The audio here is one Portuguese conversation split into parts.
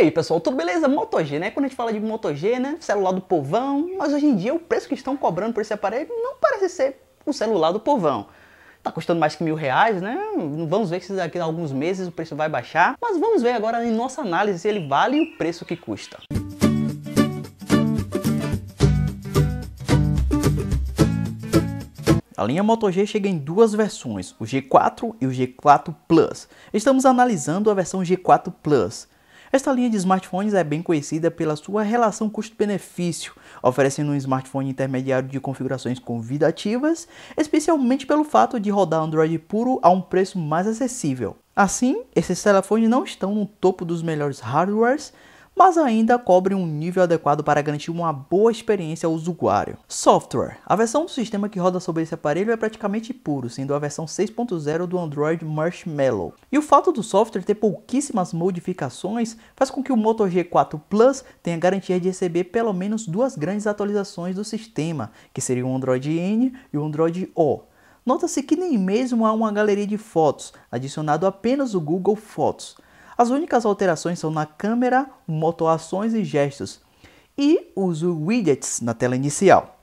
E aí, pessoal, tudo beleza? MotoG, né? Quando a gente fala de MotoG, né? Celular do povão, mas hoje em dia o preço que estão cobrando por esse aparelho não parece ser o celular do povão. Tá custando mais que mil reais, né? Vamos ver se daqui a alguns meses o preço vai baixar. Mas vamos ver agora em nossa análise se ele vale o preço que custa. A linha Moto G chega em duas versões, o G4 e o G4 Plus. Estamos analisando a versão G4 Plus. Esta linha de smartphones é bem conhecida pela sua relação custo-benefício, oferecendo um smartphone intermediário de configurações convidativas, especialmente pelo fato de rodar Android puro a um preço mais acessível. Assim, esses telefones não estão no topo dos melhores hardwares, mas ainda cobre um nível adequado para garantir uma boa experiência ao usuário. Software. A versão do sistema que roda sobre esse aparelho é praticamente puro, sendo a versão 6.0 do Android Marshmallow. E o fato do software ter pouquíssimas modificações faz com que o Moto G4 Plus tenha garantia de receber pelo menos duas grandes atualizações do sistema, que seriam o Android N e o Android O. Nota-se que nem mesmo há uma galeria de fotos, adicionado apenas o Google Fotos. As únicas alterações são na câmera, motoações e gestos, e uso widgets na tela inicial.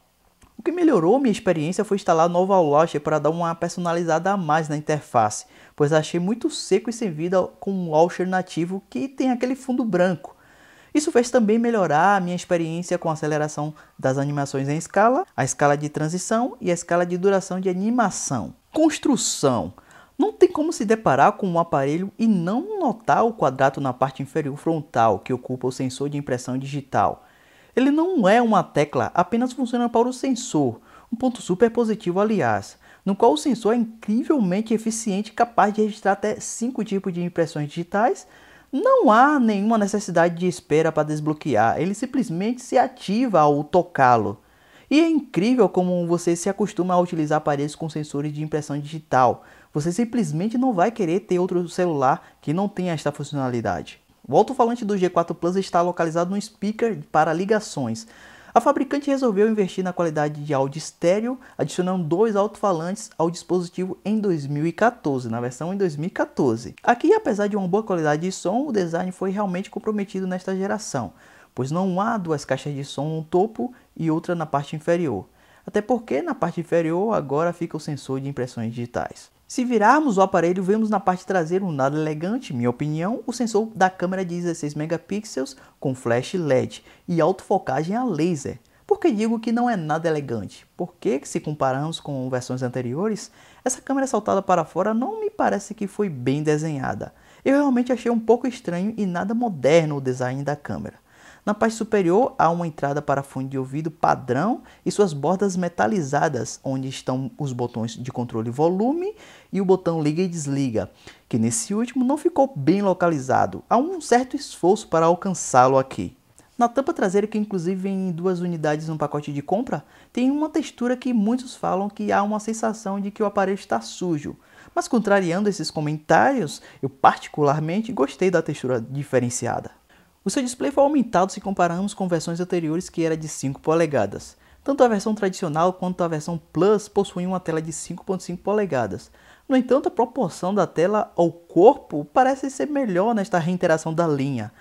O que melhorou minha experiência foi instalar Nova Launcher para dar uma personalizada a mais na interface, pois achei muito seco e sem vida com um launcher nativo que tem aquele fundo branco. Isso fez também melhorar a minha experiência com a aceleração das animações em escala, a escala de transição e a escala de duração de animação. Construção. Não tem como se deparar com um aparelho e não notar o quadrado na parte inferior frontal que ocupa o sensor de impressão digital. Ele não é uma tecla, apenas funciona para o sensor, um ponto super positivo, aliás, no qual o sensor é incrivelmente eficiente capaz de registrar até 5 tipos de impressões digitais. Não há nenhuma necessidade de espera para desbloquear, ele simplesmente se ativa ao tocá-lo. E é incrível como você se acostuma a utilizar aparelhos com sensores de impressão digital, você simplesmente não vai querer ter outro celular que não tenha esta funcionalidade. O alto-falante do G4 Plus está localizado no speaker para ligações. A fabricante resolveu investir na qualidade de áudio estéreo, adicionando dois alto-falantes ao dispositivo em 2014, na versão em 2014. Aqui, apesar de uma boa qualidade de som, o design foi realmente comprometido nesta geração, pois não há duas caixas de som no topo e outra na parte inferior. Até porque na parte inferior agora fica o sensor de impressões digitais. Se virarmos o aparelho, vemos na parte traseira um nada elegante, minha opinião, o sensor da câmera de 16 megapixels com flash LED e autofocagem a laser. Por que digo que não é nada elegante? Porque, se compararmos com versões anteriores, essa câmera saltada para fora não me parece que foi bem desenhada. Eu realmente achei um pouco estranho e nada moderno o design da câmera. Na parte superior há uma entrada para fone de ouvido padrão e suas bordas metalizadas, onde estão os botões de controle volume e o botão liga e desliga, que nesse último não ficou bem localizado. Há um certo esforço para alcançá-lo aqui. Na tampa traseira, que inclusive vem em duas unidades no pacote de compra, tem uma textura que muitos falam que há uma sensação de que o aparelho está sujo. Mas contrariando esses comentários, eu particularmente gostei da textura diferenciada. O seu display foi aumentado se compararmos com versões anteriores que era de 5 polegadas. Tanto a versão tradicional quanto a versão Plus possuem uma tela de 5.5 polegadas. No entanto, a proporção da tela ao corpo parece ser melhor nesta reinteração da linha.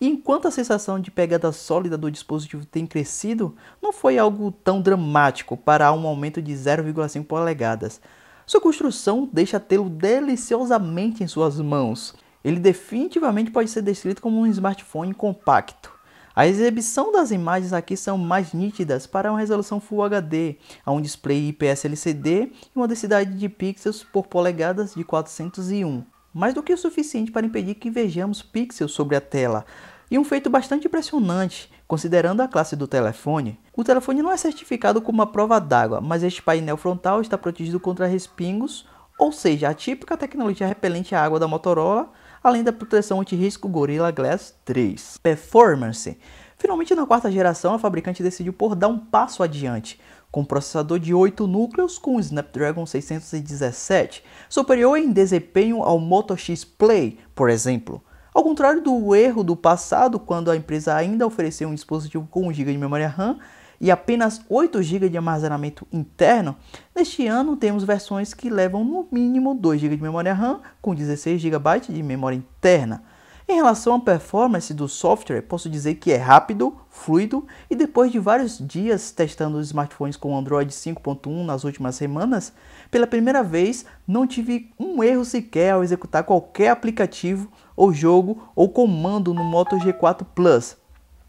E enquanto a sensação de pegada sólida do dispositivo tem crescido, não foi algo tão dramático para um aumento de 0,5 polegadas. Sua construção deixa tê-lo deliciosamente em suas mãos ele definitivamente pode ser descrito como um smartphone compacto. A exibição das imagens aqui são mais nítidas para uma resolução Full HD, a um display IPS LCD e uma densidade de pixels por polegadas de 401, mais do que o suficiente para impedir que vejamos pixels sobre a tela. E um feito bastante impressionante, considerando a classe do telefone. O telefone não é certificado como uma prova d'água, mas este painel frontal está protegido contra respingos, ou seja, a típica tecnologia repelente à água da Motorola além da proteção anti-risco Gorilla Glass 3. Performance. Finalmente, na quarta geração, a fabricante decidiu por dar um passo adiante, com um processador de 8 núcleos com o Snapdragon 617, superior em desempenho ao Moto X Play, por exemplo. Ao contrário do erro do passado, quando a empresa ainda ofereceu um dispositivo com 1 GB de memória RAM, e apenas 8 GB de armazenamento interno, neste ano temos versões que levam no mínimo 2 GB de memória RAM com 16 GB de memória interna. Em relação à performance do software, posso dizer que é rápido, fluido e depois de vários dias testando os smartphones com Android 5.1 nas últimas semanas, pela primeira vez não tive um erro sequer ao executar qualquer aplicativo ou jogo ou comando no Moto G4 Plus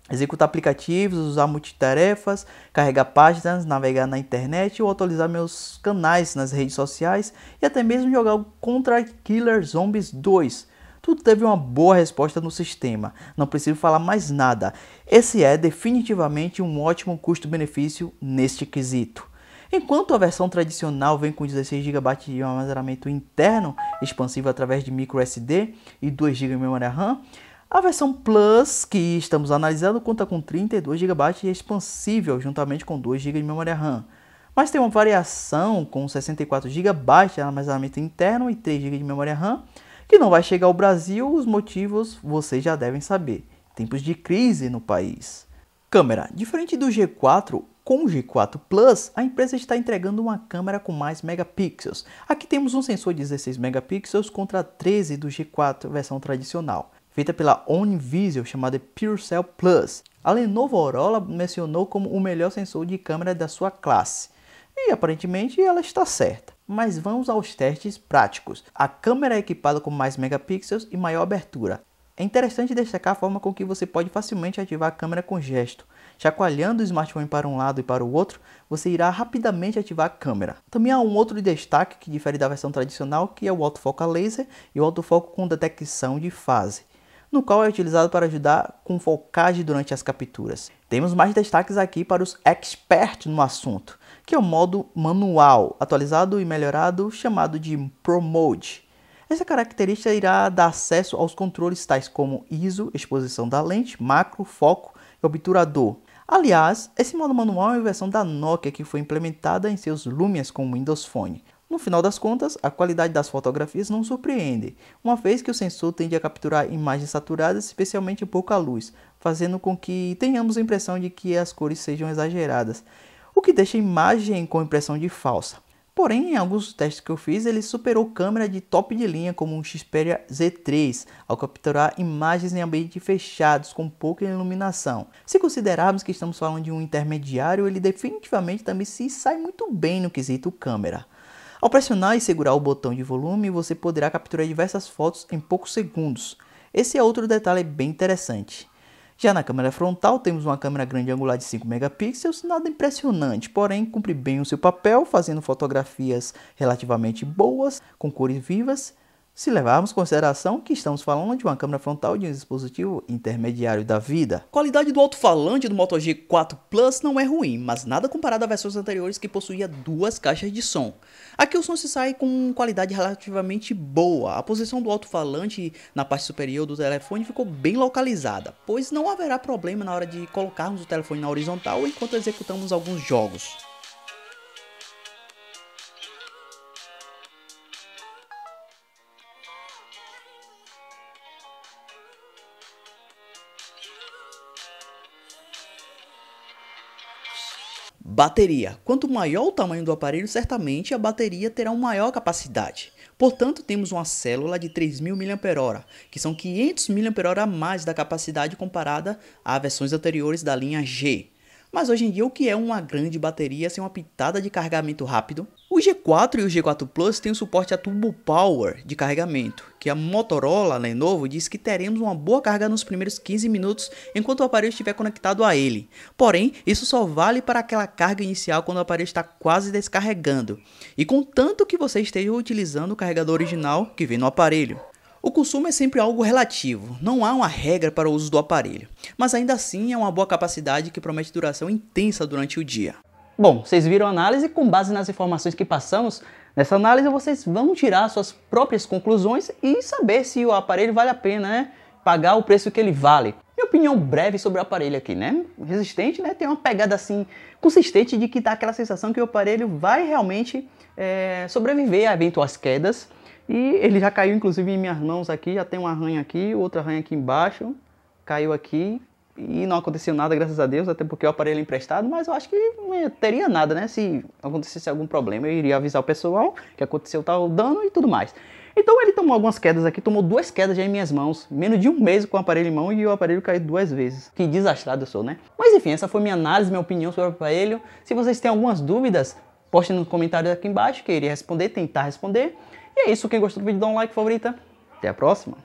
executar aplicativos, usar multitarefas, carregar páginas, navegar na internet ou atualizar meus canais nas redes sociais e até mesmo jogar o Contra Killer Zombies 2. Tudo teve uma boa resposta no sistema, não preciso falar mais nada. Esse é definitivamente um ótimo custo-benefício neste quesito. Enquanto a versão tradicional vem com 16 GB de armazenamento interno, expansivo através de microSD e 2 GB de memória RAM, a versão Plus que estamos analisando conta com 32 GB e expansível juntamente com 2 GB de memória RAM, mas tem uma variação com 64 GB de armazenamento interno e 3 GB de memória RAM, que não vai chegar ao Brasil, os motivos vocês já devem saber. Tempos de crise no país. Câmera. Diferente do G4, com o G4 Plus, a empresa está entregando uma câmera com mais megapixels. Aqui temos um sensor de 16 megapixels contra 13 do G4 versão tradicional feita pela OnVisio, chamada PureCell Plus. A Lenovo Aurora mencionou como o melhor sensor de câmera da sua classe. E aparentemente ela está certa. Mas vamos aos testes práticos. A câmera é equipada com mais megapixels e maior abertura. É interessante destacar a forma com que você pode facilmente ativar a câmera com gesto. Chacoalhando o smartphone para um lado e para o outro, você irá rapidamente ativar a câmera. Também há um outro destaque que difere da versão tradicional, que é o autofoco a laser e o autofoco com detecção de fase no qual é utilizado para ajudar com focagem durante as capturas. Temos mais destaques aqui para os experts no assunto, que é o modo manual, atualizado e melhorado, chamado de Pro Mode. Essa característica irá dar acesso aos controles tais como ISO, exposição da lente, macro, foco e obturador. Aliás, esse modo manual é uma versão da Nokia que foi implementada em seus Lumias com Windows Phone. No final das contas, a qualidade das fotografias não surpreende, uma vez que o sensor tende a capturar imagens saturadas, especialmente em pouca luz, fazendo com que tenhamos a impressão de que as cores sejam exageradas, o que deixa a imagem com a impressão de falsa. Porém, em alguns testes que eu fiz, ele superou câmera de top de linha como o Xperia Z3 ao capturar imagens em ambientes fechados com pouca iluminação. Se considerarmos que estamos falando de um intermediário, ele definitivamente também se sai muito bem no quesito câmera. Ao pressionar e segurar o botão de volume, você poderá capturar diversas fotos em poucos segundos. Esse é outro detalhe bem interessante. Já na câmera frontal, temos uma câmera grande angular de 5 megapixels, nada impressionante, porém cumpre bem o seu papel, fazendo fotografias relativamente boas, com cores vivas se levarmos em consideração que estamos falando de uma câmera frontal de um dispositivo intermediário da vida. A qualidade do alto-falante do Moto G4 Plus não é ruim, mas nada comparado a versões anteriores que possuía duas caixas de som. Aqui o som se sai com qualidade relativamente boa. A posição do alto-falante na parte superior do telefone ficou bem localizada, pois não haverá problema na hora de colocarmos o telefone na horizontal enquanto executamos alguns jogos. Bateria. Quanto maior o tamanho do aparelho, certamente a bateria terá uma maior capacidade. Portanto, temos uma célula de 3.000 mAh, que são 500 mAh a mais da capacidade comparada a versões anteriores da linha G. Mas hoje em dia, o que é uma grande bateria sem assim, uma pitada de carregamento rápido? O G4 e o G4 Plus têm o suporte a Turbo Power de carregamento, que a Motorola a Lenovo diz que teremos uma boa carga nos primeiros 15 minutos enquanto o aparelho estiver conectado a ele. Porém, isso só vale para aquela carga inicial quando o aparelho está quase descarregando, e contanto que você esteja utilizando o carregador original que vem no aparelho. O consumo é sempre algo relativo, não há uma regra para o uso do aparelho mas ainda assim é uma boa capacidade que promete duração intensa durante o dia. Bom, vocês viram a análise, com base nas informações que passamos, nessa análise vocês vão tirar suas próprias conclusões e saber se o aparelho vale a pena, né? Pagar o preço que ele vale. Minha opinião breve sobre o aparelho aqui, né? Resistente, né? Tem uma pegada assim consistente de que dá aquela sensação que o aparelho vai realmente é, sobreviver a eventuais quedas. E ele já caiu inclusive em minhas mãos aqui, já tem uma arranha aqui, outra arranha aqui embaixo caiu aqui e não aconteceu nada, graças a Deus, até porque o aparelho é emprestado, mas eu acho que não teria nada, né? Se acontecesse algum problema, eu iria avisar o pessoal que aconteceu tal dano e tudo mais. Então ele tomou algumas quedas aqui, tomou duas quedas já em minhas mãos, menos de um mês com o aparelho em mão e o aparelho caiu duas vezes. Que desastrado eu sou, né? Mas enfim, essa foi minha análise, minha opinião sobre o aparelho. Se vocês têm algumas dúvidas, postem nos comentários aqui embaixo que eu iria responder, tentar responder. E é isso, quem gostou do vídeo dá um like, favorita. Até a próxima!